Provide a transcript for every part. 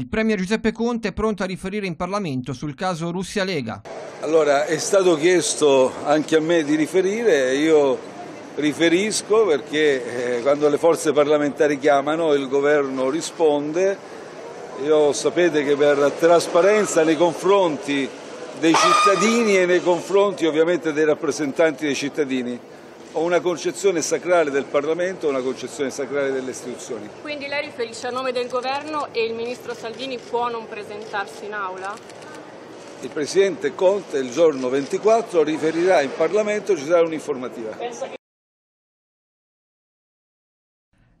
Il Premier Giuseppe Conte è pronto a riferire in Parlamento sul caso Russia-Lega. Allora è stato chiesto anche a me di riferire, io riferisco perché eh, quando le forze parlamentari chiamano il governo risponde. Io sapete che per trasparenza nei confronti dei cittadini e nei confronti ovviamente dei rappresentanti dei cittadini ho una concezione sacrale del Parlamento e una concezione sacrale delle istituzioni. Quindi lei riferisce a nome del governo e il ministro Salvini può non presentarsi in aula? Il presidente Conte il giorno 24 riferirà in Parlamento e ci sarà un'informativa.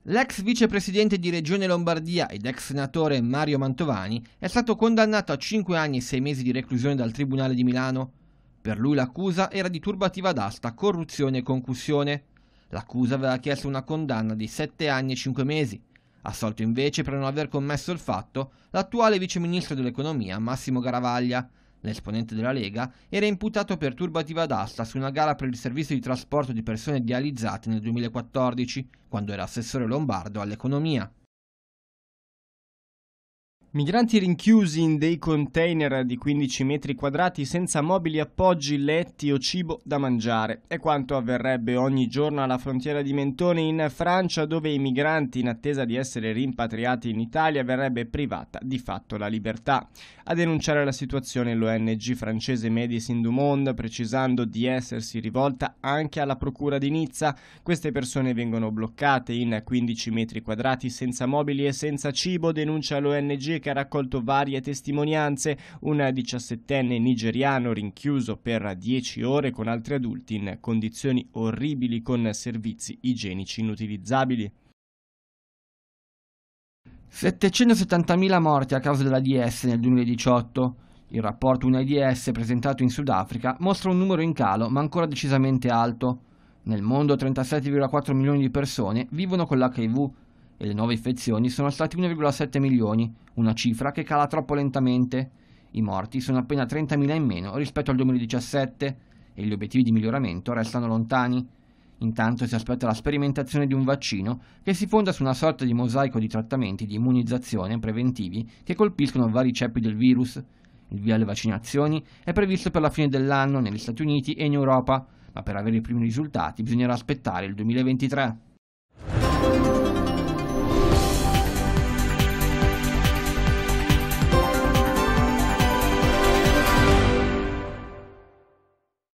L'ex vicepresidente di Regione Lombardia ed ex senatore Mario Mantovani è stato condannato a 5 anni e 6 mesi di reclusione dal Tribunale di Milano per lui l'accusa era di turbativa d'asta, corruzione e concussione. L'accusa aveva chiesto una condanna di 7 anni e 5 mesi. Assolto invece per non aver commesso il fatto l'attuale viceministro dell'economia Massimo Garavaglia. L'esponente della Lega era imputato per turbativa d'asta su una gara per il servizio di trasporto di persone dializzate nel 2014, quando era assessore lombardo all'economia. Migranti rinchiusi in dei container di 15 metri quadrati senza mobili, appoggi, letti o cibo da mangiare. È quanto avverrebbe ogni giorno alla frontiera di Mentone in Francia, dove i migranti in attesa di essere rimpatriati in Italia verrebbe privata di fatto la libertà. A denunciare la situazione l'ONG francese Medicine du Monde, precisando di essersi rivolta anche alla procura di Nizza. Queste persone vengono bloccate in 15 metri quadrati senza mobili e senza cibo, denuncia l'ONG che ha raccolto varie testimonianze, un 17enne nigeriano rinchiuso per 10 ore con altri adulti in condizioni orribili con servizi igienici inutilizzabili. 770.000 morti a causa dell'AIDS nel 2018. Il rapporto AIDS presentato in Sudafrica mostra un numero in calo, ma ancora decisamente alto. Nel mondo 37,4 milioni di persone vivono con l'HIV, e le nuove infezioni sono stati 1,7 milioni, una cifra che cala troppo lentamente. I morti sono appena 30.000 in meno rispetto al 2017 e gli obiettivi di miglioramento restano lontani. Intanto si aspetta la sperimentazione di un vaccino che si fonda su una sorta di mosaico di trattamenti di immunizzazione preventivi che colpiscono vari ceppi del virus. Il via alle vaccinazioni è previsto per la fine dell'anno negli Stati Uniti e in Europa, ma per avere i primi risultati bisognerà aspettare il 2023.